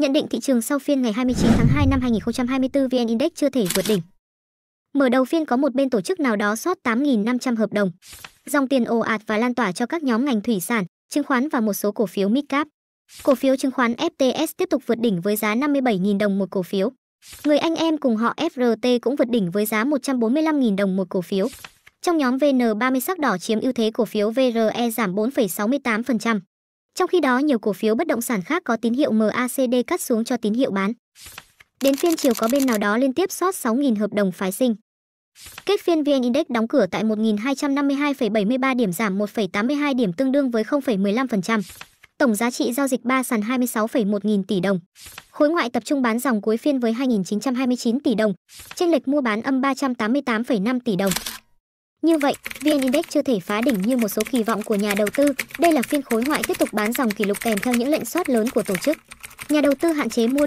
Nhận định thị trường sau phiên ngày 29 tháng 2 năm 2024 VN Index chưa thể vượt đỉnh. Mở đầu phiên có một bên tổ chức nào đó sót 8.500 hợp đồng. Dòng tiền ồ ạt và lan tỏa cho các nhóm ngành thủy sản, chứng khoán và một số cổ phiếu midcap. Cổ phiếu chứng khoán FTS tiếp tục vượt đỉnh với giá 57.000 đồng một cổ phiếu. Người anh em cùng họ FRT cũng vượt đỉnh với giá 145.000 đồng một cổ phiếu. Trong nhóm VN30 sắc đỏ chiếm ưu thế cổ phiếu VRE giảm 4,68%. Trong khi đó nhiều cổ phiếu bất động sản khác có tín hiệu MACD cắt xuống cho tín hiệu bán. Đến phiên chiều có bên nào đó liên tiếp sót 6.000 hợp đồng phái sinh. Kết phiên VN Index đóng cửa tại 1.252,73 điểm giảm 1,82 điểm tương đương với 0,15%. Tổng giá trị giao dịch 3 sàn 26,1 nghìn tỷ đồng. Khối ngoại tập trung bán dòng cuối phiên với 2.929 tỷ đồng, chênh lệch mua bán âm 388,5 tỷ đồng. Như vậy, VN Index chưa thể phá đỉnh như một số kỳ vọng của nhà đầu tư. Đây là phiên khối ngoại tiếp tục bán dòng kỷ lục kèm theo những lệnh soát lớn của tổ chức. Nhà đầu tư hạn chế mua đủ